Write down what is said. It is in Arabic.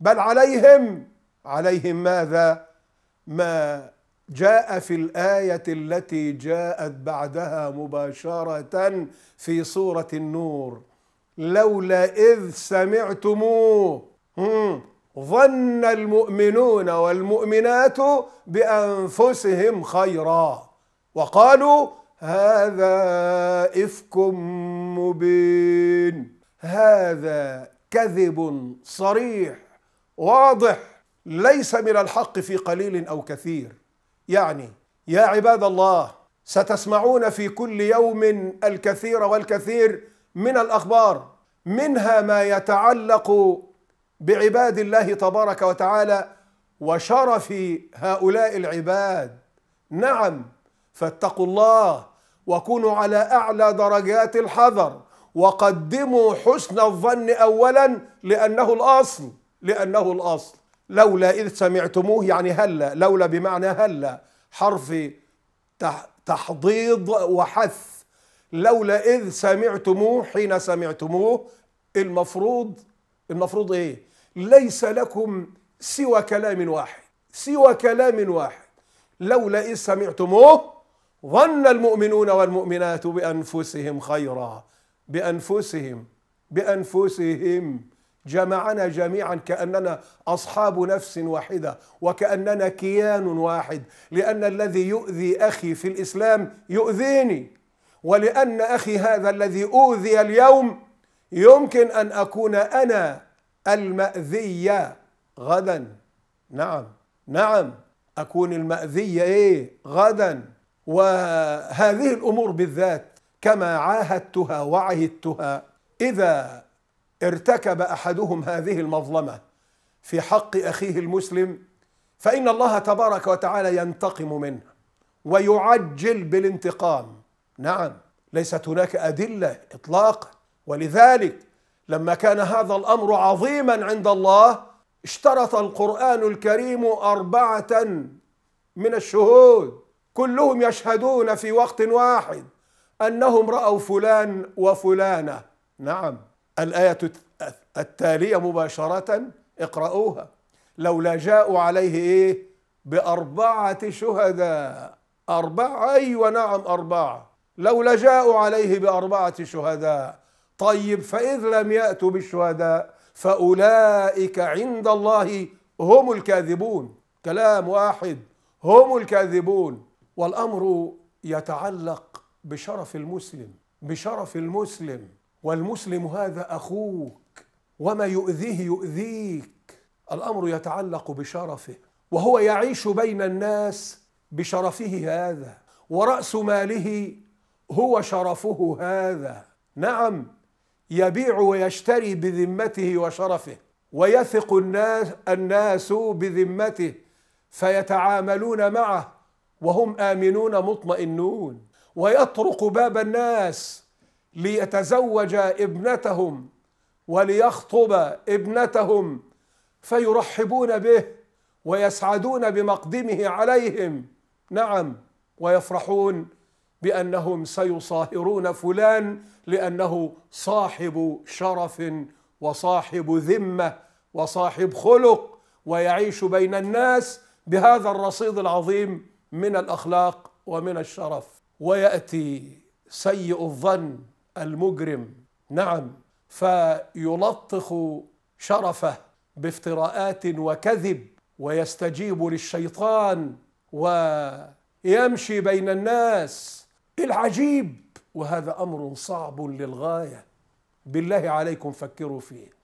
بل عليهم عليهم ماذا ما جاء في الايه التي جاءت بعدها مباشره في سوره النور لولا اذ سمعتموه ظن المؤمنون والمؤمنات بانفسهم خيرا وقالوا هذا افك مبين هذا كذب صريح واضح ليس من الحق في قليل او كثير يعني يا عباد الله ستسمعون في كل يوم الكثير والكثير من الاخبار منها ما يتعلق بعباد الله تبارك وتعالى وشرف هؤلاء العباد نعم فاتقوا الله وكونوا على اعلى درجات الحذر وقدموا حسن الظن اولا لانه الاصل لأنه الأصل لولا إذ سمعتموه يعني هلا لولا بمعنى هلا حرف تحضيض وحث لولا إذ سمعتموه حين سمعتموه المفروض المفروض إيه ليس لكم سوى كلام واحد سوى كلام واحد لولا إذ سمعتموه ظن المؤمنون والمؤمنات بأنفسهم خيرا بأنفسهم بأنفسهم جمعنا جميعا كاننا اصحاب نفس واحده وكاننا كيان واحد لان الذي يؤذي اخي في الاسلام يؤذيني ولان اخي هذا الذي اوذي اليوم يمكن ان اكون انا الماذيه غدا نعم نعم اكون الماذيه ايه غدا وهذه الامور بالذات كما عاهدتها وعهدتها اذا ارتكب احدهم هذه المظلمه في حق اخيه المسلم فان الله تبارك وتعالى ينتقم منه ويعجل بالانتقام نعم ليست هناك ادله اطلاقا ولذلك لما كان هذا الامر عظيما عند الله اشترط القران الكريم اربعه من الشهود كلهم يشهدون في وقت واحد انهم راوا فلان وفلانه نعم الآية التالية مباشرة اقرأوها لولا جاءوا عليه إيه بأربعة شهداء أربعة أيوة نعم أربعة لولا جاءوا عليه بأربعة شهداء طيب فإذ لم يأتوا بالشهداء فأولئك عند الله هم الكاذبون كلام واحد هم الكاذبون والأمر يتعلق بشرف المسلم بشرف المسلم والمسلم هذا اخوك وما يؤذيه يؤذيك الامر يتعلق بشرفه وهو يعيش بين الناس بشرفه هذا وراس ماله هو شرفه هذا نعم يبيع ويشتري بذمته وشرفه ويثق الناس الناس بذمته فيتعاملون معه وهم امنون مطمئنون ويطرق باب الناس ليتزوج ابنتهم وليخطب ابنتهم فيرحبون به ويسعدون بمقدمه عليهم نعم ويفرحون بانهم سيصاهرون فلان لانه صاحب شرف وصاحب ذمه وصاحب خلق ويعيش بين الناس بهذا الرصيد العظيم من الاخلاق ومن الشرف وياتي سيء الظن المجرم نعم فيلطخ شرفه بافتراءات وكذب ويستجيب للشيطان ويمشي بين الناس العجيب وهذا امر صعب للغايه بالله عليكم فكروا فيه